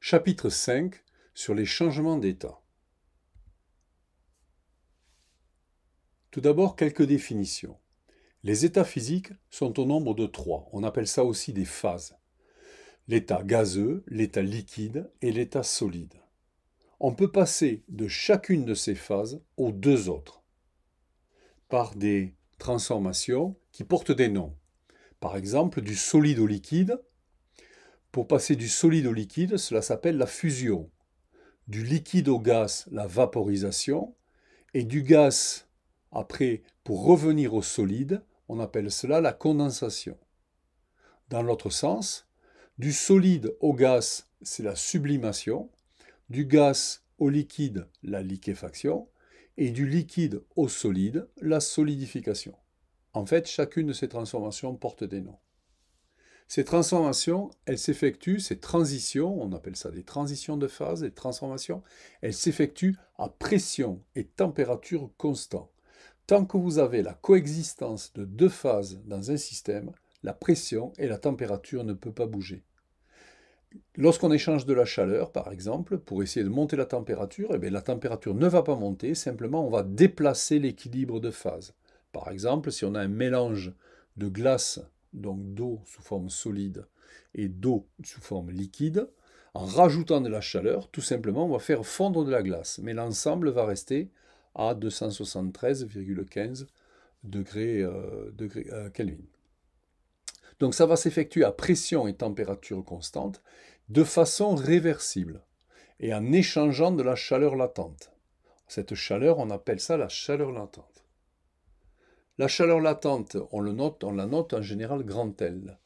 Chapitre 5 sur les changements d'État. Tout d'abord, quelques définitions. Les états physiques sont au nombre de trois. On appelle ça aussi des phases. L'état gazeux, l'état liquide et l'état solide. On peut passer de chacune de ces phases aux deux autres par des transformations qui portent des noms. Par exemple, du solide au liquide, pour passer du solide au liquide, cela s'appelle la fusion. Du liquide au gaz, la vaporisation. Et du gaz, après, pour revenir au solide, on appelle cela la condensation. Dans l'autre sens, du solide au gaz, c'est la sublimation. Du gaz au liquide, la liquéfaction. Et du liquide au solide, la solidification. En fait, chacune de ces transformations porte des noms. Ces transformations, elles s'effectuent, ces transitions, on appelle ça des transitions de phase, des transformations, elles s'effectuent à pression et température constant. Tant que vous avez la coexistence de deux phases dans un système, la pression et la température ne peuvent pas bouger. Lorsqu'on échange de la chaleur, par exemple, pour essayer de monter la température, eh bien, la température ne va pas monter, simplement on va déplacer l'équilibre de phase. Par exemple, si on a un mélange de glace donc d'eau sous forme solide et d'eau sous forme liquide, en rajoutant de la chaleur, tout simplement, on va faire fondre de la glace. Mais l'ensemble va rester à 273,15 degrés, euh, euh, Kelvin. Donc ça va s'effectuer à pression et température constante de façon réversible et en échangeant de la chaleur latente. Cette chaleur, on appelle ça la chaleur latente. La chaleur latente, on, note, la note en général grand L.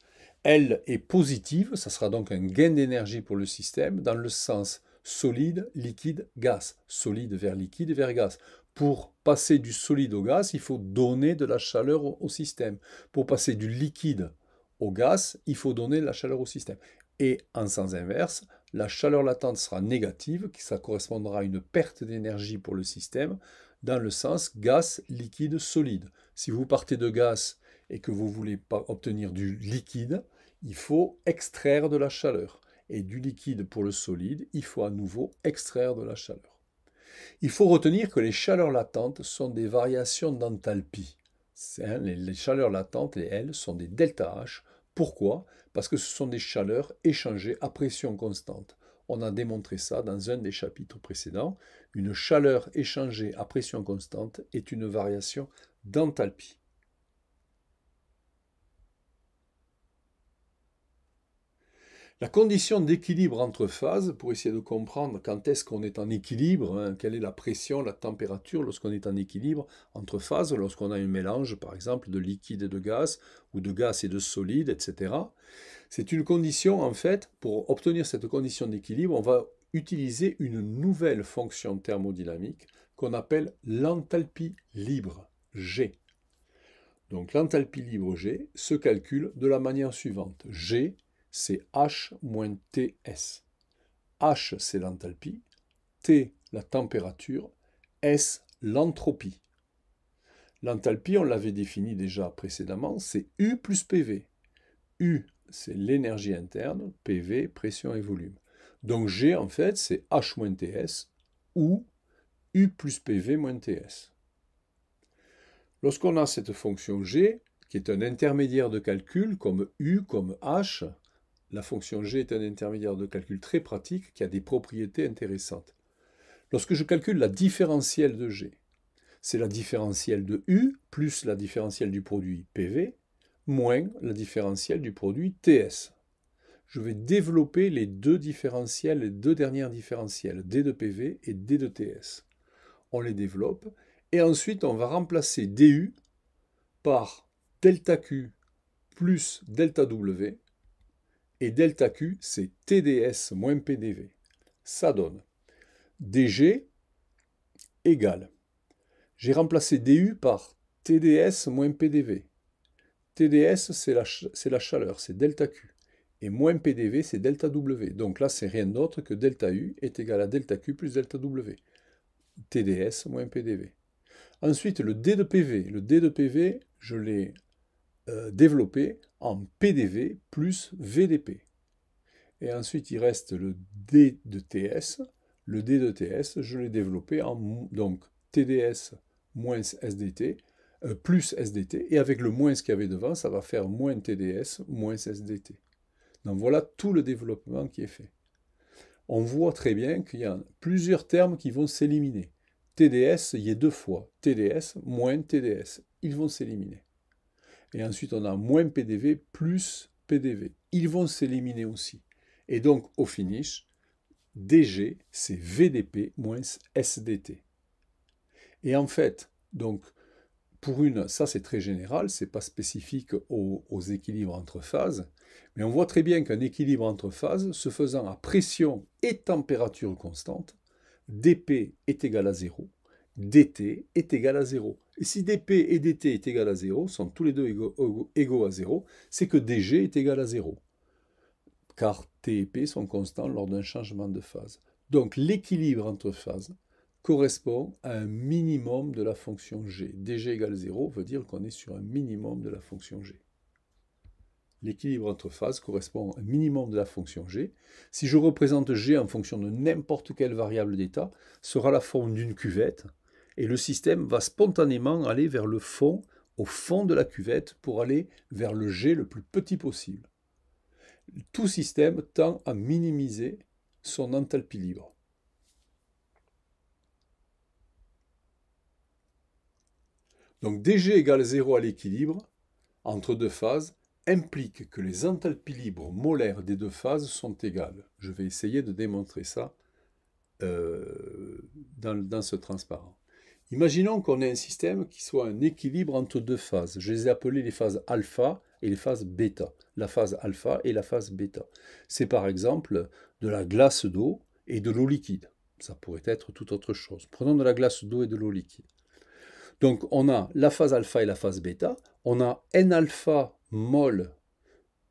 L est positive, ça sera donc un gain d'énergie pour le système dans le sens solide, liquide, gaz. Solide vers liquide vers gaz. Pour passer du solide au gaz, il faut donner de la chaleur au, système. Pour passer du liquide au gaz, il faut donner de la chaleur au système. Et en sens inverse, la chaleur latente sera négative, qui ça correspondra à une perte d'énergie pour le système, dans le sens gaz, liquide, solide. Si vous partez de gaz et que vous voulez obtenir du liquide, il faut extraire de la chaleur. Et du liquide pour le solide, il faut à nouveau extraire de la chaleur. Il faut retenir que les chaleurs latentes sont des variations d'enthalpie. Hein, les chaleurs latentes, les L, sont des delta H. Pourquoi Parce que ce sont des chaleurs échangées à pression constante. On a démontré ça dans un des chapitres précédents. Une chaleur échangée à pression constante est une variation d'enthalpie La condition d'équilibre entre phases, pour essayer de comprendre quand est-ce qu'on est en équilibre, hein, quelle est la pression, la température lorsqu'on est en équilibre entre phases, lorsqu'on a un mélange par exemple de liquide et de gaz, ou de gaz et de solide, etc. C'est une condition en fait, pour obtenir cette condition d'équilibre, on va utiliser une nouvelle fonction thermodynamique qu'on appelle l'enthalpie libre. G. Donc l'enthalpie libre G se calcule de la manière suivante. G, c'est H moins TS. H, c'est l'enthalpie, T, la température, S, l'entropie. L'enthalpie, on l'avait définie déjà précédemment, c'est U plus PV. U, c'est l'énergie interne, PV, pression et volume. Donc G, en fait, c'est H moins TS ou U plus PV moins TS. Lorsqu'on a cette fonction g, qui est un intermédiaire de calcul comme u, comme h, la fonction g est un intermédiaire de calcul très pratique qui a des propriétés intéressantes. Lorsque je calcule la différentielle de g, c'est la différentielle de u plus la différentielle du produit PV moins la différentielle du produit TS. Je vais développer les deux différentielles, les deux dernières différentielles, D de PV et D de TS. On les développe et ensuite, on va remplacer DU par delta Q plus delta W. Et delta Q, c'est TDS moins PDV. Ça donne DG égale. J'ai remplacé DU par TDS moins PDV. TDS, c'est la, la, chaleur, c'est delta Q. Et moins PDV, c'est delta W. Donc là, c'est rien d'autre que delta U est égal à delta Q plus delta W. TDS moins PDV. Ensuite, le D de PV. Le D de PV, je l'ai euh, développé en PDV plus VDP. Et ensuite, il reste le D de TS. Le D de TS, je l'ai développé en donc TDS moins SDT euh, plus SDT. Et avec le moins qu'il y avait devant, ça va faire moins TDS moins SDT. Donc voilà tout le développement qui est fait. On voit très bien qu'il y a plusieurs termes qui vont s'éliminer. TDS, il y a deux fois. TDS, moins TDS. Ils vont s'éliminer. Et ensuite, on a moins PDV, plus PDV. Ils vont s'éliminer aussi. Et donc, au finish, DG, c'est VDP moins SDT. Et en fait, donc, pour une, ça c'est très général, c'est pas spécifique aux, aux, équilibres entre phases, mais on voit très bien qu'un équilibre entre phases se faisant à pression et température constante, dp est égal à 0, dt est égal à 0. Et si dp et dt est égal à 0, sont tous les deux égaux, égaux à 0, c'est que dg est égal à 0. Car t et p sont constants lors d'un changement de phase. Donc l'équilibre entre phases correspond à un minimum de la fonction g. dg égale 0 veut dire qu'on est sur un minimum de la fonction g. L'équilibre entre phases correspond au minimum de la fonction g. Si je représente g en fonction de n'importe quelle variable d'état, sera la forme d'une cuvette, et le système va spontanément aller vers le fond, au fond de la cuvette, pour aller vers le g le plus petit possible. Tout système tend à minimiser son enthalpie libre. Donc dg égale 0 à l'équilibre, entre deux phases, implique que les enthalpies libres molaires des deux phases sont égales. Je vais essayer de démontrer ça euh, dans, dans, ce transparent. Imaginons qu'on ait un système qui soit un équilibre entre deux phases. Je les ai appelées les phases alpha et les phases bêta. La phase alpha et la phase bêta. C'est par exemple de la glace d'eau et de l'eau liquide. Ça pourrait être toute autre chose. Prenons de la glace d'eau et de l'eau liquide. Donc on a la phase alpha et la phase bêta. On a n alpha molle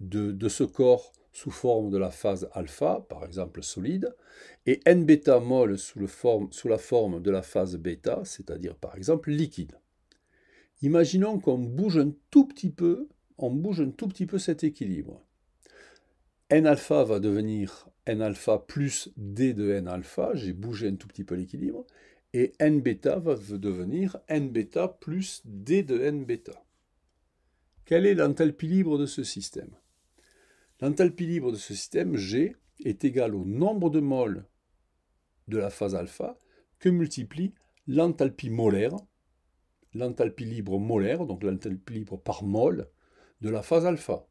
de, ce corps sous forme de la phase alpha, par exemple solide, et n bêta molle sous, le forme, sous la forme de la phase bêta, c'est-à-dire par exemple liquide. Imaginons qu'on bouge un tout petit peu, on bouge un tout petit peu cet équilibre. n alpha va devenir n alpha plus d de n alpha, j'ai bougé un tout petit peu l'équilibre, et n bêta va devenir n bêta plus d de n bêta. Quel est l'enthalpie libre de ce système L'enthalpie libre de ce système, G, est égal au nombre de moles de la phase alpha que multiplie l'enthalpie molaire, l'enthalpie libre molaire, donc l'enthalpie libre par mol, de la phase alpha,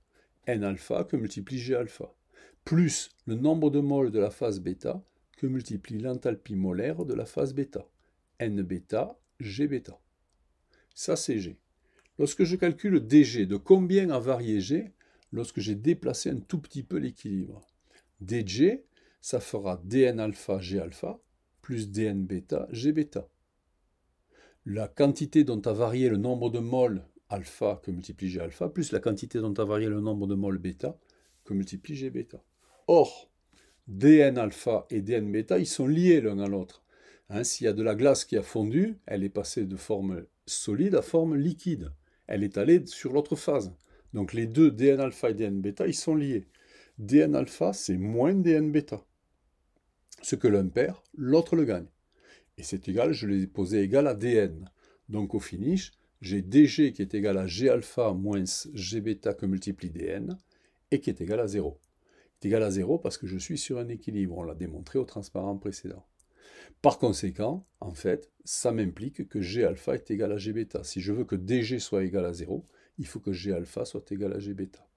n alpha que multiplie g alpha, plus le nombre de moles de la phase bêta que multiplie l'enthalpie molaire de la phase bêta, n bêta, g bêta. Ça c'est g. Lorsque je calcule dg, de combien a varié g lorsque j'ai déplacé un tout petit peu l'équilibre dg, ça fera dn alpha g alpha plus dn bêta g bêta. La quantité dont a varié le nombre de moles alpha que multiplie g alpha plus la quantité dont a varié le nombre de moles bêta que multiplie g bêta. Or, dn alpha et dn bêta, ils sont liés l'un à l'autre. Hein, s'il y a de la glace qui a fondu, elle est passée de forme solide à forme liquide elle est allée sur l'autre phase. Donc les deux, DN alpha et DN ils sont liés. DN alpha, c'est moins DN bêta. Ce que l'un perd, l'autre le gagne. Et c'est égal, je l'ai posé égal à DN. Donc au finish, j'ai DG qui est égal à G alpha moins G que multiplie DN, et qui est égal à 0. C'est égal à 0 parce que je suis sur un équilibre, on l'a démontré au transparent précédent. Par conséquent, en fait, ça m'implique que G alpha est égal à G Si je veux que DG soit égal à 0, il faut que G alpha soit égal à G bêta.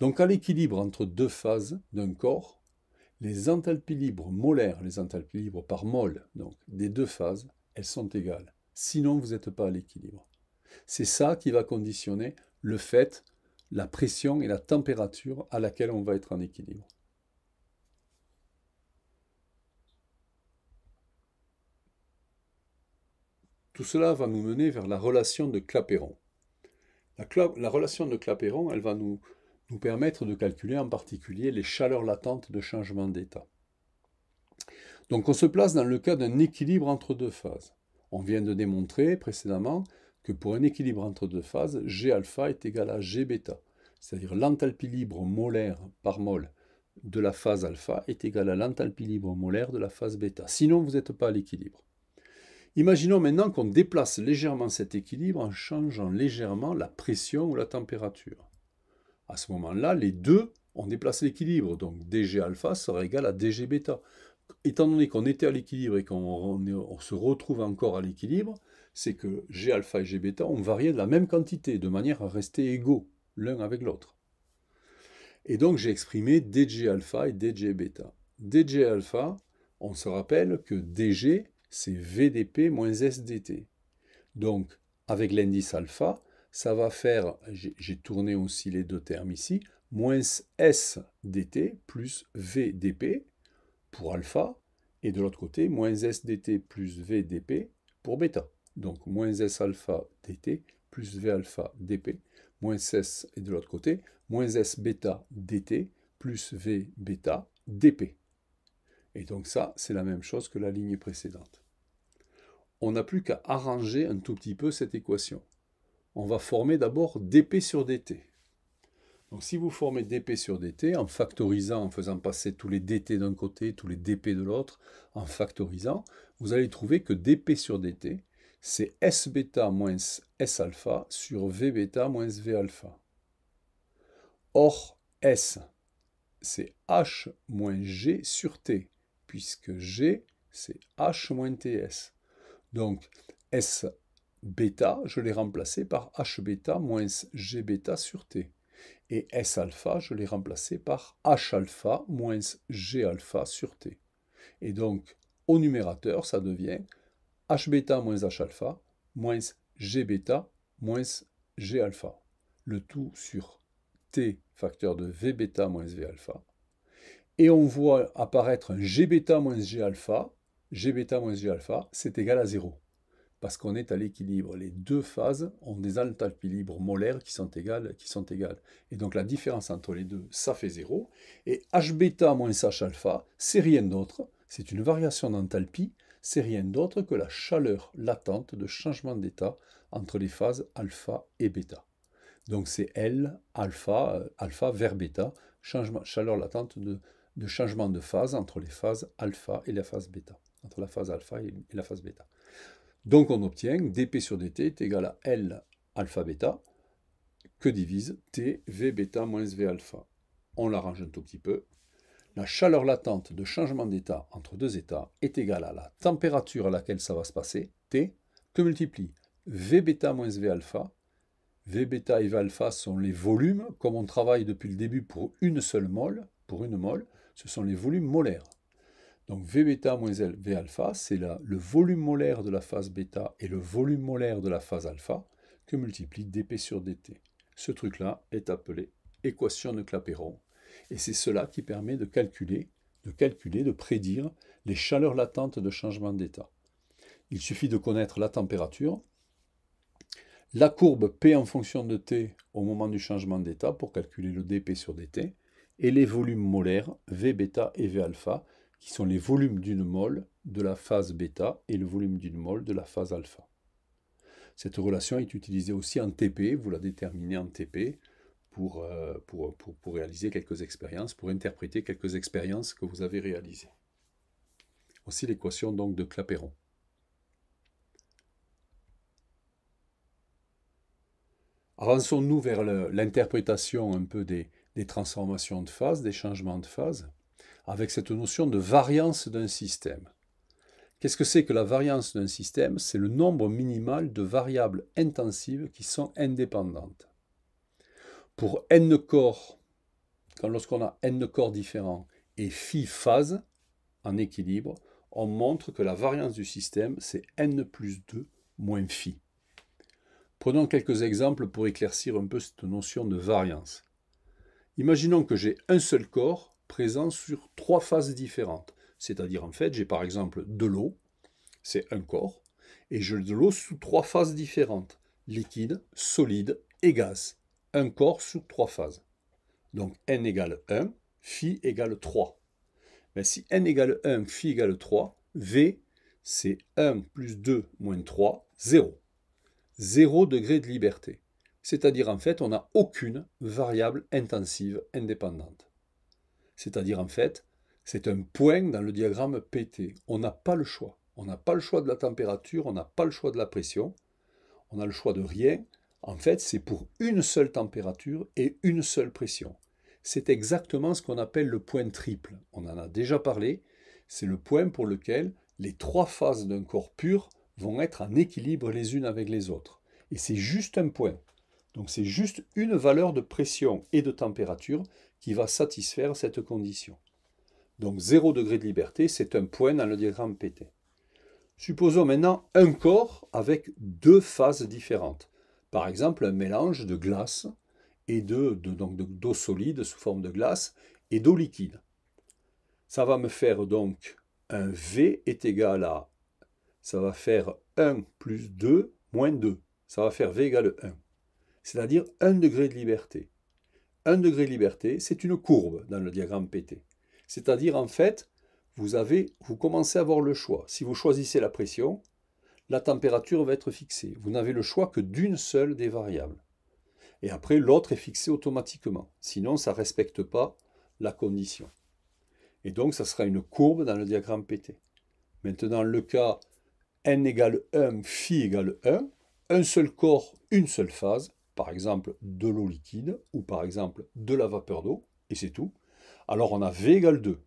Donc à l'équilibre entre deux phases d'un corps, les enthalpies libres molaires, les enthalpies libres par mol, donc des deux phases, elles sont égales. Sinon, vous n'êtes pas à l'équilibre. C'est ça qui va conditionner le fait, la pression et la température à laquelle on va être en équilibre. Tout cela va nous mener vers la relation de Clapeyron. La, relation de Clapeyron, elle va nous, nous permettre de calculer en particulier les chaleurs latentes de changement d'état. Donc on se place dans le cas d'un équilibre entre deux phases. On vient de démontrer précédemment que pour un équilibre entre deux phases, G alpha est égal à G bêta, c'est-à-dire l'enthalpie libre molaire par mol de la phase alpha est égal à l'enthalpie libre molaire de la phase bêta. Sinon, vous n'êtes pas à l'équilibre. Imaginons maintenant qu'on déplace légèrement cet équilibre en changeant légèrement la pression ou la température. À ce moment-là, les deux ont déplacé l'équilibre, donc dg alpha sera égal à dg bêta. Étant donné qu'on était à l'équilibre et qu'on se retrouve encore à l'équilibre, c'est que g alpha et g bêta ont varié de la même quantité, de manière à rester égaux l'un avec l'autre. Et donc j'ai exprimé dg alpha et dg bêta. dg alpha, on se rappelle que dg, c'est VDP moins SDT. Donc, avec l'indice alpha, ça va faire, j'ai tourné aussi les deux termes ici, moins SDT plus VDP pour alpha, et de l'autre côté, moins SDT plus VDP pour bêta. Donc, moins S alpha DT plus V alpha DP, moins S, et de l'autre côté, moins S bêta DT plus V bêta DP. Et donc ça, c'est la même chose que la ligne précédente on n'a plus qu'à arranger un tout petit peu cette équation. On va former d'abord dp sur dt. Donc si vous formez dp sur dt, en factorisant, en faisant passer tous les dt d'un côté, tous les dp de l'autre, en factorisant, vous allez trouver que dp sur dt, c'est s bêta moins s alpha sur v bêta moins v alpha. Or, s, c'est h moins g sur t, puisque g, c'est h moins ts. Donc S bêta, je l'ai remplacé par H bêta moins G bêta sur T. Et S alpha, je l'ai remplacé par H alpha moins G alpha sur T. Et donc, au numérateur, ça devient H bêta moins H alpha moins G bêta moins G alpha. Le tout sur T facteur de V bêta moins V alpha. Et on voit apparaître un G bêta moins G alpha g bêta moins alpha, c'est égal à 0. Parce qu'on est à l'équilibre. Les deux phases ont des enthalpies libres molaires qui sont, égales, qui sont égales. Et donc la différence entre les deux, ça fait 0. Et h bêta moins h alpha, c'est rien d'autre. C'est une variation d'enthalpie. C'est rien d'autre que la chaleur latente de changement d'état entre les phases alpha et bêta. Donc c'est L, alpha, euh, alpha vers bêta, chaleur latente de, de changement de phase entre les phases alpha et la phase bêta entre la phase alpha et la phase bêta. Donc on obtient dp sur dt est égal à L alpha bêta que divise T V bêta moins V alpha. On l'arrange un tout petit peu. La chaleur latente de changement d'état entre deux états est égale à la température à laquelle ça va se passer, T, que multiplie V bêta moins V alpha. V bêta et V alpha sont les volumes, comme on travaille depuis le début pour une seule mole, pour une mole, ce sont les volumes molaires. Donc V bêta moins V alpha, c'est le volume molaire de la phase bêta et le volume molaire de la phase alpha que multiplie dp sur dt. Ce truc-là est appelé équation de Clapeyron. Et c'est cela qui permet de calculer, de calculer, de prédire les chaleurs latentes de changement d'état. Il suffit de connaître la température, la courbe P en fonction de T au moment du changement d'état pour calculer le dP sur dt, et les volumes molaires V bêta et V alpha qui sont les volumes d'une mole de la phase bêta et le volume d'une mole de la phase alpha. Cette relation est utilisée aussi en TP, vous la déterminez en TP euh, pour, pour, réaliser quelques expériences, pour interpréter quelques expériences que vous avez réalisées. Aussi l'équation donc de Clapeyron. Avançons-nous vers l'interprétation un peu des, des transformations de phase, des changements de phase avec cette notion de variance d'un système. Qu'est-ce que c'est que la variance d'un système C'est le nombre minimal de variables intensives qui sont indépendantes. Pour n corps, lorsqu'on a n corps différents et phi phase en équilibre, on montre que la variance du système, c'est n plus 2 moins phi. Prenons quelques exemples pour éclaircir un peu cette notion de variance. Imaginons que j'ai un seul corps présent sur trois phases différentes. C'est-à-dire, en fait, j'ai par exemple de l'eau, c'est un corps, et j'ai de l'eau sous trois phases différentes, liquide, solide et gaz. Un corps sous trois phases. Donc n égale 1, phi égale 3. Mais si n égale 1, phi égale 3, v, c'est 1 plus 2 moins 3, 0. 0 degré de liberté. C'est-à-dire, en fait, on n'a aucune variable intensive indépendante. C'est-à-dire, en fait, c'est un point dans le diagramme PT. On n'a pas le choix. On n'a pas le choix de la température, on n'a pas le choix de la pression, on a le choix de rien. En fait, c'est pour une seule température et une seule pression. C'est exactement ce qu'on appelle le point triple. On en a déjà parlé. C'est le point pour lequel les trois phases d'un corps pur vont être en équilibre les unes avec les autres. Et c'est juste un point. Donc c'est juste une valeur de pression et de température qui va satisfaire cette condition. Donc 0 degré de liberté, c'est un point dans le diagramme PT. Supposons maintenant un corps avec deux phases différentes. Par exemple, un mélange de glace et de, donc d'eau solide sous forme de glace et d'eau liquide. Ça va me faire donc un V est égal à, ça va faire 1 plus 2 moins 2. Ça va faire V égale 1, c'est-à-dire 1 degré de liberté. Un degré de liberté, c'est une courbe dans le diagramme PT. C'est-à-dire, en fait, vous, avez, vous commencez à avoir le choix. Si vous choisissez la pression, la température va être fixée. Vous n'avez le choix que d'une seule des variables. Et après, l'autre est fixée automatiquement. Sinon, ça ne respecte pas la condition. Et donc, ça sera une courbe dans le diagramme PT. Maintenant, le cas n égale 1, phi égale 1, un seul corps, une seule phase, par exemple de l'eau liquide ou par exemple de la vapeur d'eau, et c'est tout, alors on a V égale 2.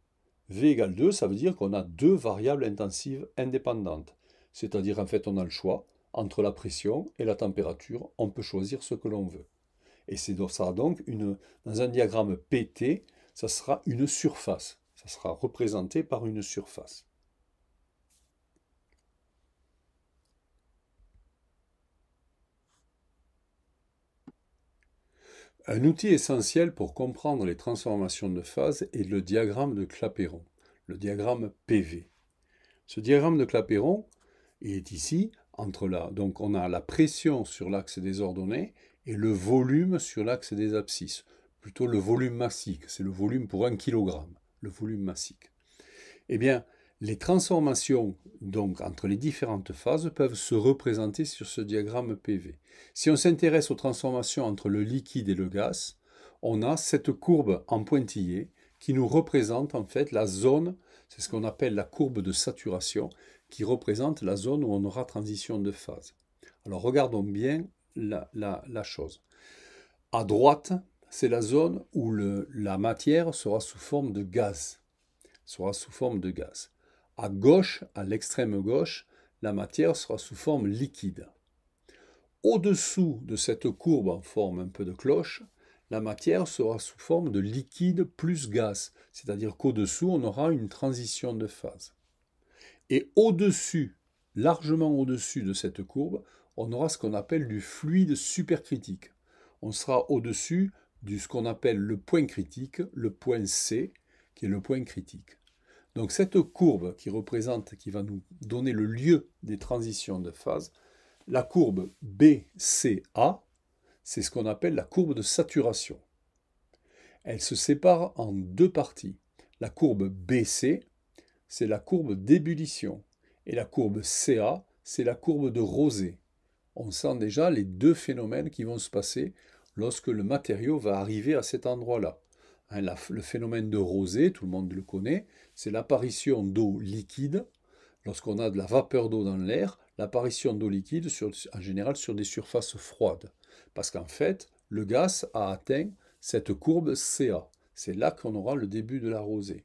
V égale 2, ça veut dire qu'on a deux variables intensives indépendantes. C'est-à-dire, en fait, on a le choix entre la pression et la température. On peut choisir ce que l'on veut. Et c'est donc, ça donc une, dans un diagramme PT, ça sera une surface. Ça sera représenté par une surface. Un outil essentiel pour comprendre les transformations de phase est le diagramme de Clapeyron, le diagramme PV. Ce diagramme de Clapeyron, est ici, entre là. Donc on a la pression sur l'axe des ordonnées et le volume sur l'axe des abscisses. Plutôt le volume massique, c'est le volume pour un kg, le volume massique. Eh bien, les transformations donc, entre les différentes phases peuvent se représenter sur ce diagramme PV. Si on s'intéresse aux transformations entre le liquide et le gaz, on a cette courbe en pointillé qui nous représente en fait la zone, c'est ce qu'on appelle la courbe de saturation, qui représente la zone où on aura transition de phase. Alors regardons bien la, chose. À droite, c'est la zone où la matière sera sous forme de gaz. Sera sous forme de gaz. À gauche, à l'extrême gauche, la matière sera sous forme liquide. Au-dessous de cette courbe en forme un peu de cloche, la matière sera sous forme de liquide plus gaz, c'est-à-dire qu'au-dessous, on aura une transition de phase. Et au-dessus, largement au-dessus de cette courbe, on aura ce qu'on appelle du fluide supercritique. On sera au-dessus de ce qu'on appelle le point critique, le point C, qui est le point critique. Donc cette courbe qui représente, qui va nous donner le lieu des transitions de phase, la courbe BCA, c'est ce qu'on appelle la courbe de saturation. Elle se sépare en deux parties. La courbe BC, c'est la courbe d'ébullition, et la courbe CA, c'est la courbe de rosée. On sent déjà les deux phénomènes qui vont se passer lorsque le matériau va arriver à cet endroit-là. Hein, le phénomène de rosée, tout le monde le connaît, c'est l'apparition d'eau liquide. Lorsqu'on a de la vapeur d'eau dans l'air, l'apparition d'eau liquide, sur, en général sur des surfaces froides. Parce qu'en fait, le gaz a atteint cette courbe CA. C'est là qu'on aura le début de la rosée.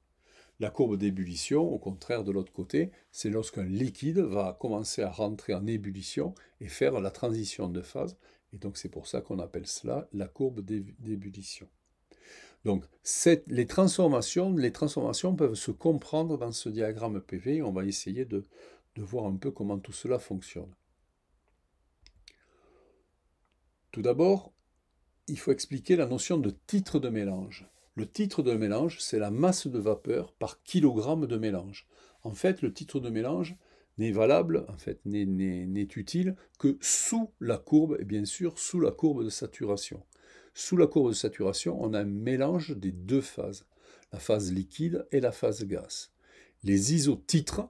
La courbe d'ébullition, au contraire de l'autre côté, c'est lorsqu'un liquide va commencer à rentrer en ébullition et faire la transition de phase. Et donc c'est pour ça qu'on appelle cela la courbe d'ébullition. Donc, les transformations, les transformations peuvent se comprendre dans ce diagramme PV. On va essayer de, voir un peu comment tout cela fonctionne. Tout d'abord, il faut expliquer la notion de titre de mélange. Le titre de mélange, c'est la masse de vapeur par kilogramme de mélange. En fait, le titre de mélange n'est valable, en fait, n'est utile que sous la courbe, et bien sûr sous la courbe de saturation. Sous la courbe de saturation, on a un mélange des deux phases, la phase liquide et la phase gaz. Les isotitres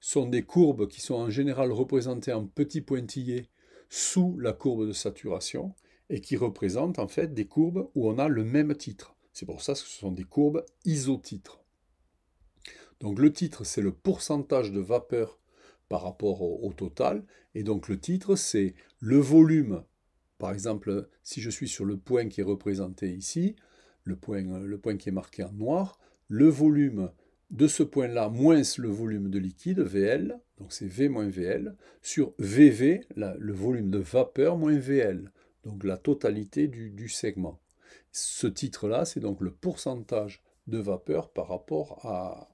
sont des courbes qui sont en général représentées en petits pointillés sous la courbe de saturation et qui représentent en fait des courbes où on a le même titre. C'est pour ça que ce sont des courbes isotitres. Donc le titre, c'est le pourcentage de vapeur par rapport au, au total. Et donc le titre, c'est le volume par exemple, si je suis sur le point qui est représenté ici, le point, le point qui est marqué en noir, le volume de ce point-là moins le volume de liquide, VL, donc c'est V moins VL, sur VV, le volume de vapeur moins VL, donc la totalité du, segment. Ce titre-là, c'est donc le pourcentage de vapeur par rapport à,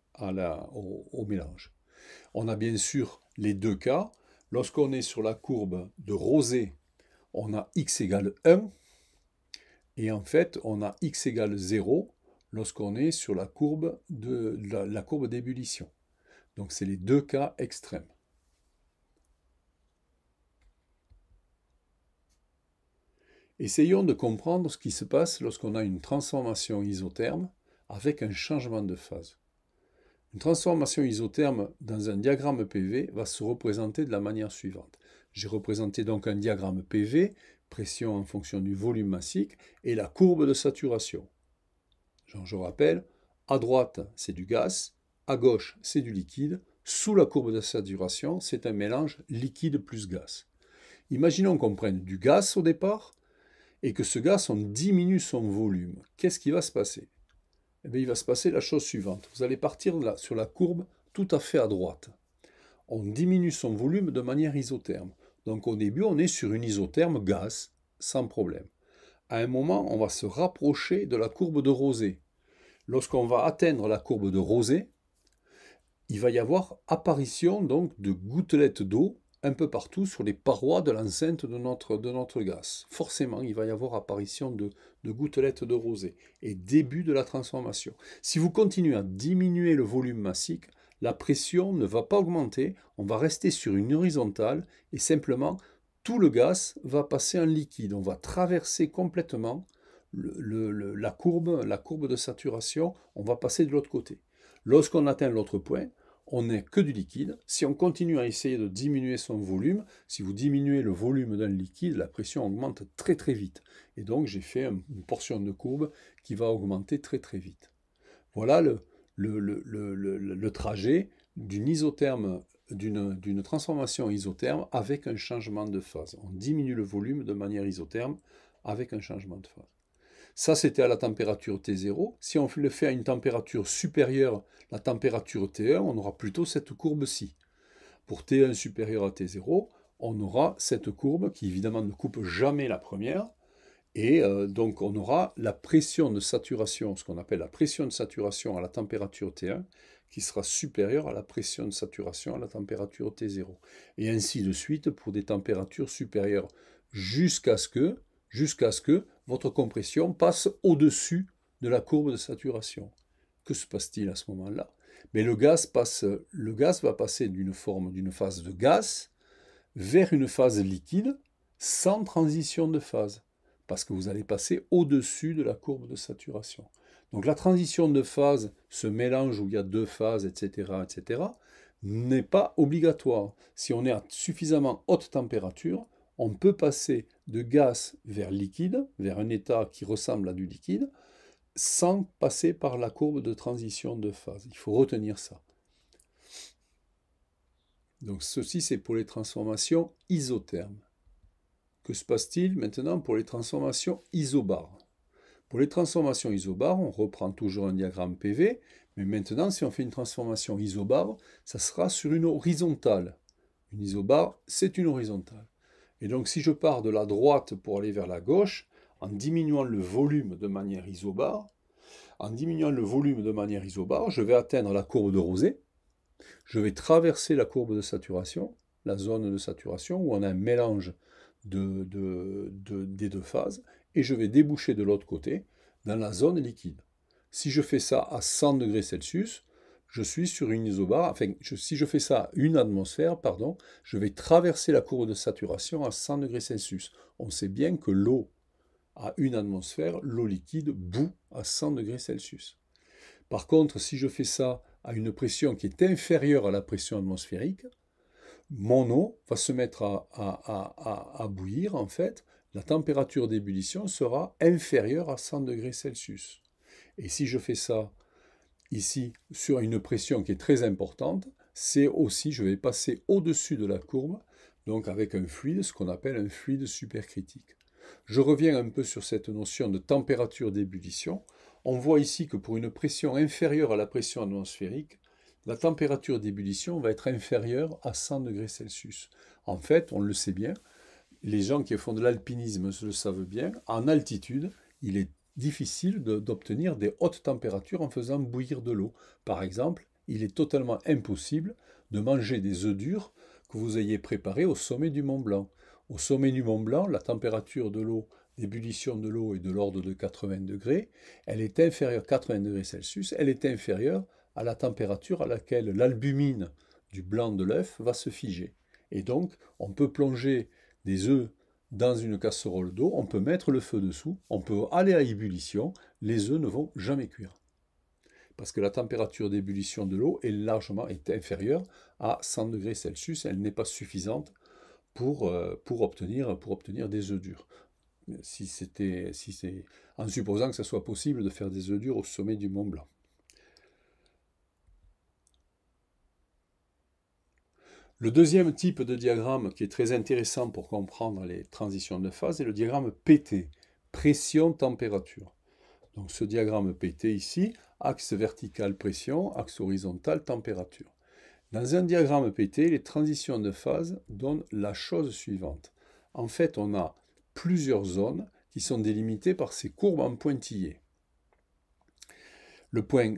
au, au, mélange. On a bien sûr les deux cas. Lorsqu'on est sur la courbe de rosée, on a x égale 1, et en fait, on a x égale 0 lorsqu'on est sur la courbe de la courbe d'ébullition. Donc c'est les deux cas extrêmes. Essayons de comprendre ce qui se passe lorsqu'on a une transformation isotherme avec un changement de phase. Une transformation isotherme dans un diagramme PV va se représenter de la manière suivante. J'ai représenté donc un diagramme PV, pression en fonction du volume massique, et la courbe de saturation. je rappelle, à droite, c'est du gaz, à gauche, c'est du liquide, sous la courbe de saturation, c'est un mélange liquide plus gaz. Imaginons qu'on prenne du gaz au départ et que ce gaz, on diminue son volume. Qu'est-ce qui va se passer eh bien, Il va se passer la chose suivante. Vous allez partir là, sur la courbe tout à fait à droite. On diminue son volume de manière isotherme. Donc au début, on est sur une isotherme gaz, sans problème. À un moment, on va se rapprocher de la courbe de rosée. Lorsqu'on va atteindre la courbe de rosée, il va y avoir apparition donc de gouttelettes d'eau un peu partout sur les parois de l'enceinte de notre, de notre gaz. Forcément, il va y avoir apparition de gouttelettes de rosée et début de la transformation. Si vous continuez à diminuer le volume massique, la pression ne va pas augmenter, on va rester sur une horizontale et simplement tout le gaz va passer en liquide. On va traverser complètement la, courbe, la courbe de saturation, on va passer de l'autre côté. Lorsqu'on atteint l'autre point, on n'est que du liquide. Si on continue à essayer de diminuer son volume, si vous diminuez le volume d'un liquide, la pression augmente très très vite. Et donc j'ai fait une portion de courbe qui va augmenter très très vite. Voilà le, le, trajet d'une isotherme, d'une transformation isotherme avec un changement de phase. On diminue le volume de manière isotherme avec un changement de phase. Ça, c'était à la température T0. Si on le fait à une température supérieure, la température T1, on aura plutôt cette courbe-ci. Pour T1 supérieur à T0, on aura cette courbe qui, évidemment, ne coupe jamais la première, et euh, donc on aura la pression de saturation, ce qu'on appelle la pression de saturation à la température T1, qui sera supérieure à la pression de saturation à la température T0. Et ainsi de suite pour des températures supérieures, jusqu'à ce que, jusqu'à ce que votre compression passe au-dessus de la courbe de saturation. Que se passe-t-il à ce moment-là Mais le gaz, passe, le gaz va passer d'une forme, d'une phase de gaz vers une phase liquide sans transition de phase parce que vous allez passer au-dessus de la courbe de saturation. Donc la transition de phase, ce mélange où il y a deux phases, etc., etc., n'est pas obligatoire. Si on est à suffisamment haute température, on peut passer de gaz vers liquide, vers un état qui ressemble à du liquide, sans passer par la courbe de transition de phase. Il faut retenir ça. Donc ceci, c'est pour les transformations isothermes. Que se passe-t-il maintenant pour les transformations isobares Pour les transformations isobares, on reprend toujours un diagramme PV, mais maintenant, si on fait une transformation isobare, ça sera sur une horizontale. Une isobare, c'est une horizontale. Et donc, si je pars de la droite pour aller vers la gauche, en diminuant le volume de manière isobare, en diminuant le volume de manière isobare, je vais atteindre la courbe de rosée, je vais traverser la courbe de saturation, la zone de saturation où on a un mélange de, des deux phases, et je vais déboucher de l'autre côté dans la zone liquide. Si je fais ça à 100 degrés Celsius, je suis sur une isobare, enfin, si je fais ça à une atmosphère, pardon, je vais traverser la courbe de saturation à 100 degrés Celsius. On sait bien que l'eau à une atmosphère, l'eau liquide bout à 100 degrés Celsius. Par contre, si je fais ça à une pression qui est inférieure à la pression atmosphérique, mon eau va se mettre à, bouillir, en fait, la température d'ébullition sera inférieure à 100 degrés Celsius. Et si je fais ça ici sur une pression qui est très importante, c'est aussi, je vais passer au-dessus de la courbe, donc avec un fluide, ce qu'on appelle un fluide supercritique. Je reviens un peu sur cette notion de température d'ébullition. On voit ici que pour une pression inférieure à la pression atmosphérique, la température d'ébullition va être inférieure à 100 degrés Celsius. En fait, on le sait bien, les gens qui font de l'alpinisme le savent bien, en altitude, il est difficile d'obtenir des hautes températures en faisant bouillir de l'eau. Par exemple, il est totalement impossible de manger des œufs durs que vous ayez préparés au sommet du Mont Blanc. Au sommet du Mont Blanc, la température de l'eau, l'ébullition de l'eau est de l'ordre de 80 degrés. Elle est inférieure à 80 degrés Celsius. Elle est inférieure à la température à laquelle l'albumine du blanc de l'œuf va se figer. Et donc, on peut plonger des œufs dans une casserole d'eau, on peut mettre le feu dessous, on peut aller à ébullition, les œufs ne vont jamais cuire. Parce que la température d'ébullition de l'eau est largement inférieure à 100 degrés Celsius, elle n'est pas suffisante pour, euh, pour, obtenir, pour obtenir des œufs durs. Si c'était, si c'est, en supposant que ce soit possible de faire des œufs durs au sommet du Mont Blanc. Le deuxième type de diagramme qui est très intéressant pour comprendre les transitions de phase est le diagramme PT, pression-température. Donc ce diagramme PT ici, axe vertical pression, axe horizontal température. Dans un diagramme PT, les transitions de phase donnent la chose suivante. En fait, on a plusieurs zones qui sont délimitées par ces courbes en pointillés. Le point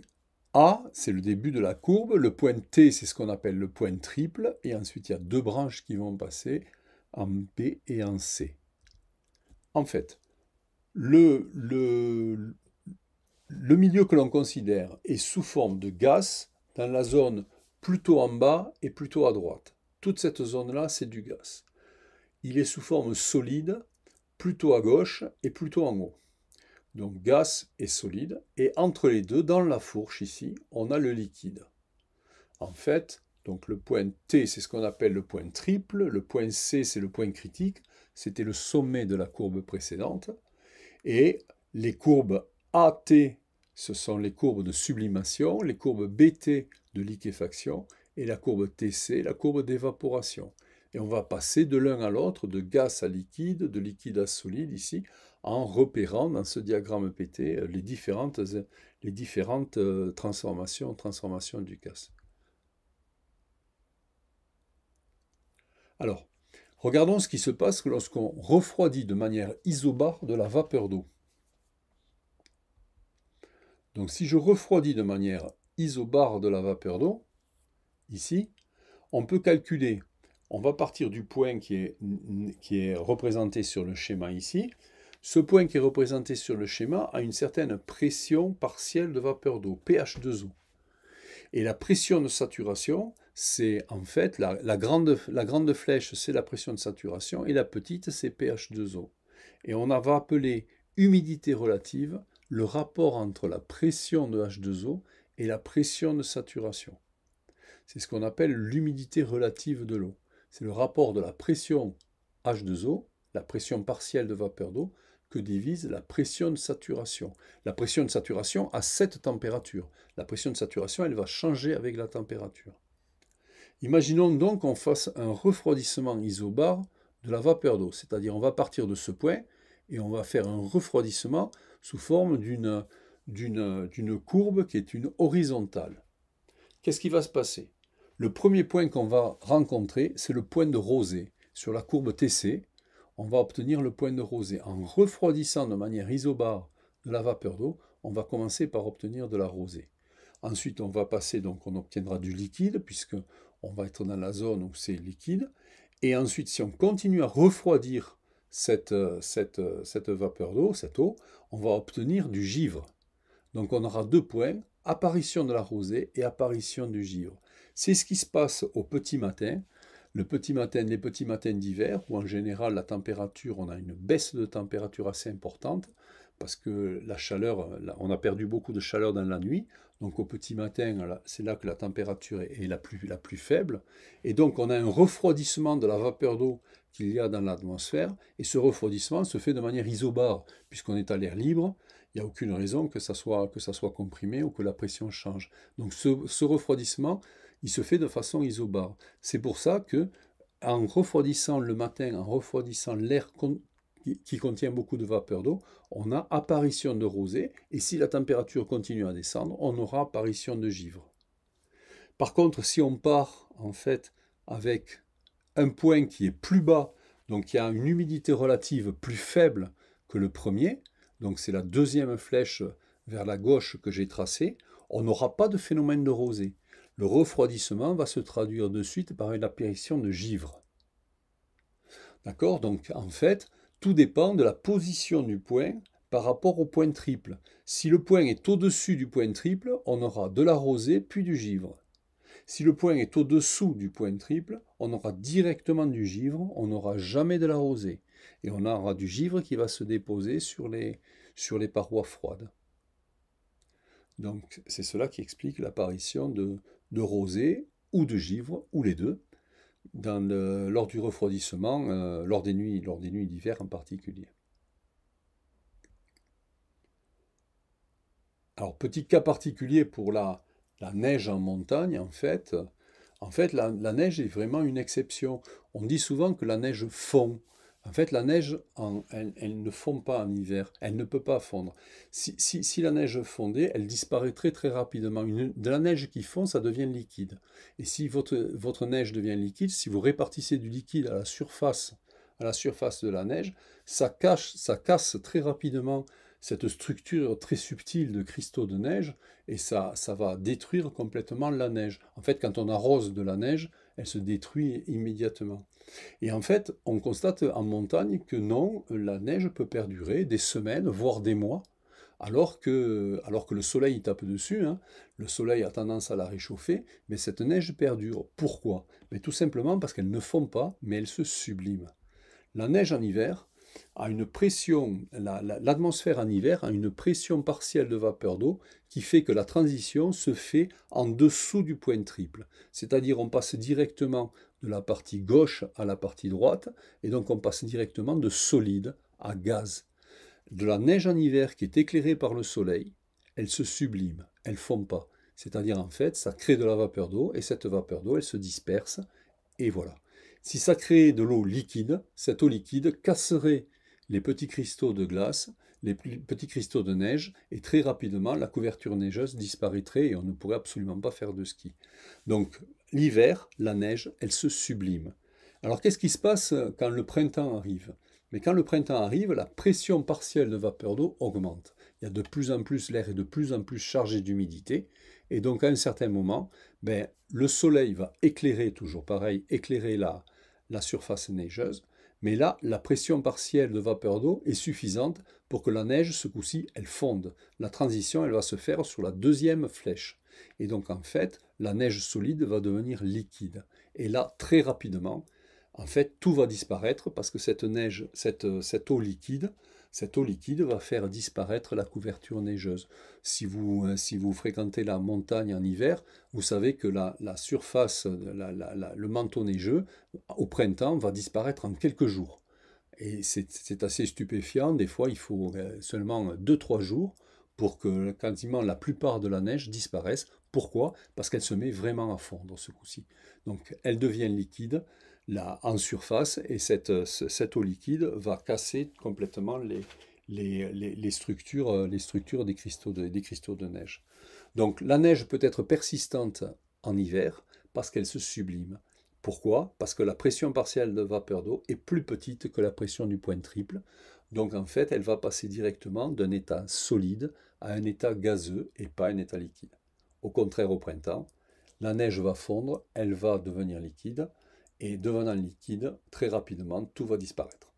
a, c'est le début de la courbe, le point T, c'est ce qu'on appelle le point triple, et ensuite il y a deux branches qui vont passer en B et en C. En fait, le, le, le milieu que l'on considère est sous forme de gaz dans la zone plutôt en bas et plutôt à droite. Toute cette zone-là, c'est du gaz. Il est sous forme solide, plutôt à gauche et plutôt en haut. Donc gaz et solide. Et entre les deux, dans la fourche ici, on a le liquide. En fait, donc le point T, c'est ce qu'on appelle le point triple. Le point C, c'est le point critique. C'était le sommet de la courbe précédente. Et les courbes AT, ce sont les courbes de sublimation, les courbes BT de liquéfaction, et la courbe TC, la courbe d'évaporation. Et on va passer de l'un à l'autre, de gaz à liquide, de liquide à solide ici, en repérant dans ce diagramme PT euh, les différentes, euh, les différentes euh, transformations, transformations du casque. Alors, regardons ce qui se passe lorsqu'on refroidit de manière isobare de la vapeur d'eau. Donc si je refroidis de manière isobare de la vapeur d'eau, ici, on peut calculer, on va partir du point qui est représenté sur le schéma ici, ce point qui est représenté sur le schéma a une certaine pression partielle de vapeur d'eau, pH2O. Et la pression de saturation, c'est en fait la, grande, grande flèche, c'est la pression de saturation, et la petite, c'est pH2O. Et on va appeler humidité relative le rapport entre la pression de H2O et la pression de saturation. C'est ce qu'on appelle l'humidité relative de l'eau. C'est le rapport de la pression H2O, la pression partielle de vapeur d'eau, divise la pression de saturation. La pression de saturation à cette température. La pression de saturation, elle va changer avec la température. Imaginons donc qu'on fasse un refroidissement isobar de la vapeur d'eau, c'est-à-dire on va partir de ce point et on va faire un refroidissement sous forme d'une courbe qui est une horizontale. Qu'est-ce qui va se passer Le premier point qu'on va rencontrer, c'est le point de rosée sur la courbe TC, on va obtenir le point de rosée. En refroidissant de manière isobare de la vapeur d'eau, on va commencer par obtenir de la rosée. Ensuite, on va passer, donc on obtiendra du liquide, puisque on va être dans la zone où c'est liquide. Et ensuite, si on continue à refroidir cette euh, euh, vapeur d'eau, cette eau, on va obtenir du givre. Donc on aura deux points, apparition de la rosée et apparition du givre. C'est ce qui se passe au petit matin le petit matin, les petits matins d'hiver, où en général la température, on a une baisse de température assez importante, parce que la chaleur, on a perdu beaucoup de chaleur dans la nuit, donc au petit matin, c'est là que la température est la plus, la plus faible, et donc on a un refroidissement de la vapeur d'eau qu'il y a dans l'atmosphère, et ce refroidissement se fait de manière isobare, puisqu'on est à l'air libre, il n'y a aucune raison que ça, soit, que ça soit comprimé ou que la pression change. Donc ce refroidissement il se fait de façon isobare. C'est pour ça que en refroidissant le matin, en refroidissant l'air qui contient beaucoup de vapeur d'eau, on a apparition de rosée, et si la température continue à descendre, on aura apparition de givre. Par contre, si on part en fait avec un point qui est plus bas, donc qui a une humidité relative plus faible que le premier, donc c'est la deuxième flèche vers la gauche que j'ai tracée, on n'aura pas de phénomène de rosée. Le refroidissement va se traduire de suite par une apparition de givre. D'accord Donc en fait, tout dépend de la position du point par rapport au point triple. Si le point est au-dessus du point triple, on aura de la rosée puis du givre. Si le point est au-dessous du point triple, on aura directement du givre, on n'aura jamais de la rosée. Et on aura du givre qui va se déposer sur les, sur les parois froides. Donc c'est cela qui explique l'apparition de, de rosée ou de givre, ou les deux, dans lors du refroidissement, euh, lors des nuits, lors des nuits d'hiver en particulier. Alors, petit cas particulier pour la, la neige en montagne, en fait, en fait la, la, neige est vraiment une exception. On dit souvent que la neige fond. En fait, la neige, elle, ne fond pas en hiver, elle ne peut pas fondre. Si, la neige fondait, elle disparaît très rapidement. de la neige qui fond, ça devient liquide. Et si votre, neige devient liquide, si vous répartissez du liquide à la surface, à la surface de la neige, ça, cache, ça casse très rapidement cette structure très subtile de cristaux de neige et ça, ça va détruire complètement la neige. En fait, quand on arrose de la neige, elle se détruit immédiatement. Et en fait, on constate en montagne que non, la neige peut perdurer des semaines, voire des mois, alors que, alors que le soleil tape dessus, hein. le soleil a tendance à la réchauffer, mais cette neige perdure. Pourquoi mais ben, Tout simplement parce qu'elle ne fond pas, mais elle se sublime. La neige en hiver a une pression, l'atmosphère en hiver a une pression partielle de vapeur d'eau qui fait que la transition se fait en dessous du point triple. C'est-à-dire on passe directement de la partie gauche à la partie droite, et donc on passe directement de solide à gaz. De la neige en hiver qui est éclairée par le soleil, elle se sublime, elle ne fond pas. C'est-à-dire en fait, ça crée de la vapeur d'eau, et cette vapeur d'eau, elle se disperse, et voilà. Si ça crée de l'eau liquide, cette eau liquide casserait les petits cristaux de glace les petits cristaux de neige et très rapidement la couverture neigeuse disparaîtrait et on ne pourrait absolument pas faire de ski. Donc l'hiver, la neige, elle se sublime. Alors qu'est-ce qui se passe euh, quand le printemps arrive Mais quand le printemps arrive, la pression partielle de vapeur d'eau augmente. Il y a de plus en plus l'air est de plus en plus chargé d'humidité et donc à un certain moment, ben, le soleil va éclairer toujours pareil, éclairer la surface neigeuse mais là, la pression partielle de vapeur d'eau est suffisante pour que la neige, ce coup-ci, elle fonde. La transition, elle va se faire sur la deuxième flèche. Et donc, en fait, la neige solide va devenir liquide. Et là, très rapidement, en fait, tout va disparaître parce que cette neige, cette, euh, cette eau liquide, cette eau liquide va faire disparaître la couverture neigeuse. Si vous, euh, si vous fréquentez la montagne en hiver, vous savez que la, surface, le manteau neigeux, au printemps, va disparaître en quelques jours. Et c'est assez stupéfiant. Des fois, il faut euh, seulement 2-3 jours pour que quasiment la plupart de la neige disparaisse. Pourquoi Parce qu'elle se met vraiment à dans ce coup-ci. Donc, elle devient liquide en surface et cette, euh, eau liquide va casser complètement les, euh, structures, des cristaux, des cristaux de neige. Donc la neige peut être persistante en hiver parce qu'elle se sublime. Pourquoi Parce que la pression partielle de vapeur d'eau est plus petite que la pression du point triple. Donc en fait, elle va passer directement d'un état solide à un état gazeux et pas un état liquide. Au contraire, au printemps, la neige va fondre, elle va devenir liquide, et devenant liquide, très rapidement, tout va disparaître.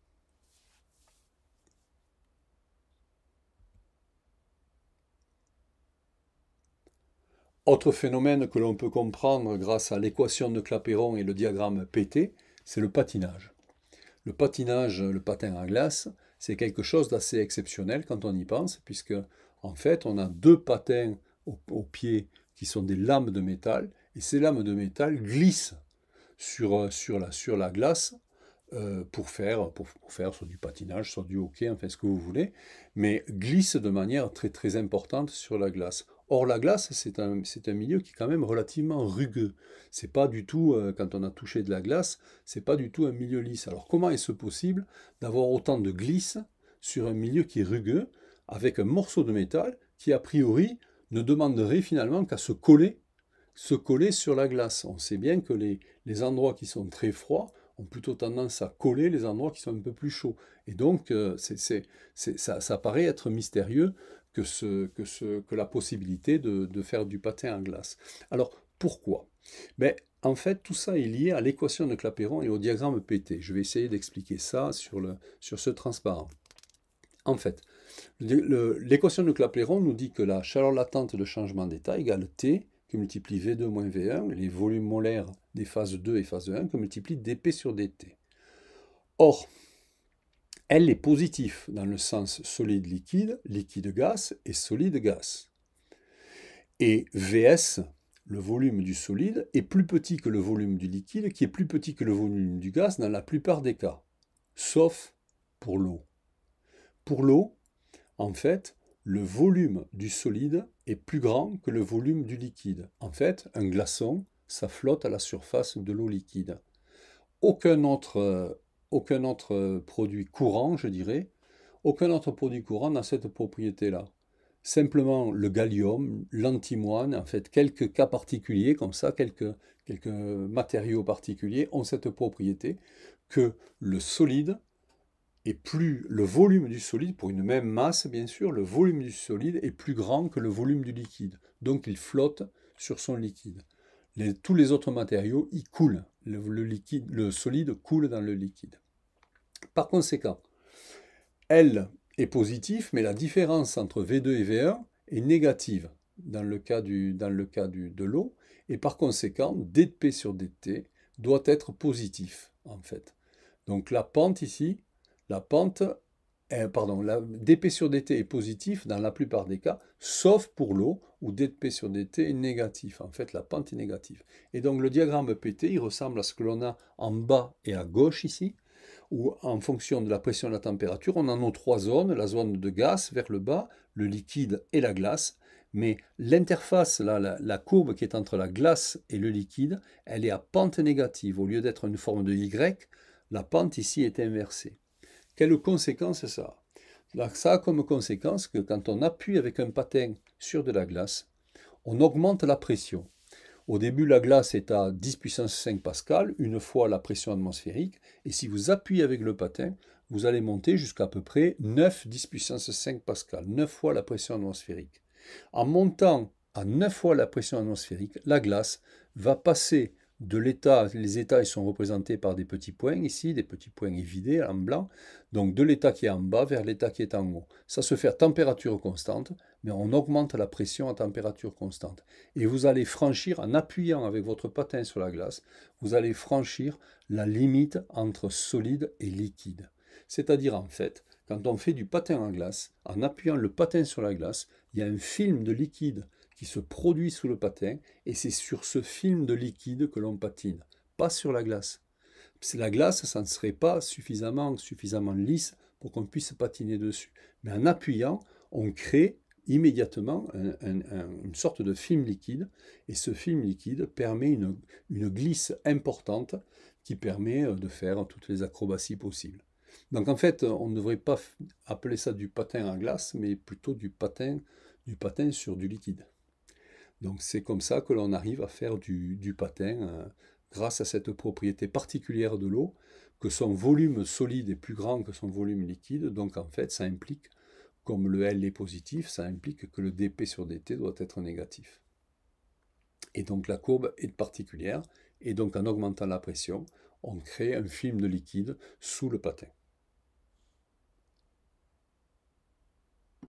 Autre phénomène que l'on peut comprendre grâce à l'équation de Clapeyron et le diagramme PT, c'est le patinage. Le patinage, le patin à glace, c'est quelque chose d'assez exceptionnel quand on y pense, puisque en fait on a deux patins au, au pied qui sont des lames de métal, et ces lames de métal glissent euh, sur, la, sur la glace euh, pour, faire, pour, faire soit du patinage, soit du hockey, enfin ce que vous voulez, mais glisse de manière très très importante sur la glace. Or, la glace, c'est un, milieu qui est quand même relativement rugueux. C'est pas du tout, euh, quand on a touché de la glace, c'est pas du tout un milieu lisse. Alors, comment est-ce possible d'avoir autant de glisse sur un milieu qui est rugueux, avec un morceau de métal qui, a priori, ne demanderait finalement qu'à se coller se coller sur la glace. On sait bien que les, endroits qui sont très froids ont plutôt tendance à coller les endroits qui sont un peu plus chauds. Et donc, euh, ça, paraît être mystérieux que, que, la possibilité de, faire du patin en glace. Alors, pourquoi ben, En fait, tout ça est lié à l'équation de Clapeyron et au diagramme PT. Je vais essayer d'expliquer ça sur, le, sur ce transparent. En fait, l'équation de Clapeyron nous dit que la chaleur latente de changement d'état égale T que multiplie V2 moins V1, les volumes molaires des phases 2 et phase 1, que multiplie dP sur dt. Or, L est positif dans le sens solide-liquide, liquide-gaz et solide-gaz. Et Vs, le volume du solide, est plus petit que le volume du liquide, qui est plus petit que le volume du gaz dans la plupart des cas, sauf pour l'eau. Pour l'eau, en fait, le volume du solide est plus grand que le volume du liquide. En fait, un glaçon, ça flotte à la surface de l'eau liquide. Aucun autre, euh, aucun autre produit courant, je dirais, aucun autre produit courant n'a cette propriété-là. Simplement le gallium, l'antimoine, en fait quelques cas particuliers comme ça, quelques, quelques matériaux particuliers ont cette propriété que le solide et plus le volume du solide, pour une même masse bien sûr, le volume du solide est plus grand que le volume du liquide. Donc il flotte sur son liquide. Les, tous les autres matériaux y coulent. Le, liquide, le solide coule dans le liquide. Par conséquent, L est positif, mais la différence entre V2 et V1 est négative dans le cas, du, dans le cas de l'eau. Et par conséquent, dP sur dt doit être positif, en fait. Donc la pente ici, la pente, euh, pardon, la dp sur dt est positif dans la plupart des cas, sauf pour l'eau où dp sur dt est négatif. En fait, la pente est négative. Et donc le diagramme PT, il ressemble à ce que l'on a en bas et à gauche ici, où en fonction de la pression et de la température, on en a trois zones, la zone de gaz vers le bas, le liquide et la glace. Mais l'interface, la, courbe qui est entre la glace et le liquide, elle est à pente négative. Au lieu d'être une forme de Y, la pente ici est inversée. Quelles conséquences ça a Ça a comme conséquence que quand on appuie avec un patin sur de la glace, on augmente la pression. Au début, la glace est à 10 puissance 5 pascal, une fois la pression atmosphérique, et si vous appuyez avec le patin, vous allez monter jusqu'à à peu près 9 10 puissance 5 pascal, 9 fois la pression atmosphérique. En montant à 9 fois la pression atmosphérique, la glace va passer de l'État, les États ils sont représentés par des petits points ici, des petits points évidés en blanc, donc de l'État qui est en bas vers l'État qui est en haut. Ça se fait à température constante, mais on augmente la pression à température constante. Et vous allez franchir, en appuyant avec votre patin sur la glace, vous allez franchir la limite entre solide et liquide. C'est-à-dire en fait, quand on fait du patin en glace, en appuyant le patin sur la glace, il y a un film de liquide qui se produit sous le patin, et c'est sur ce film de liquide que l'on patine, pas sur la glace. La glace, ça ne serait pas suffisamment, suffisamment lisse pour qu'on puisse patiner dessus. Mais en appuyant, on crée immédiatement une sorte de film liquide, et ce film liquide permet une, glisse importante qui permet euh, de faire toutes les acrobaties possibles. Donc en fait, on ne devrait pas appeler ça du patin à glace, mais plutôt du patin, du patin sur du liquide. Donc c'est comme ça que l'on arrive à faire du, patin euh, grâce à cette propriété particulière de l'eau, que son volume solide est plus grand que son volume liquide. Donc en fait, ça implique, comme le L est positif, ça implique que le dp sur dt doit être négatif. Et donc la courbe est particulière, et donc en augmentant la pression, on crée un film de liquide sous le patin.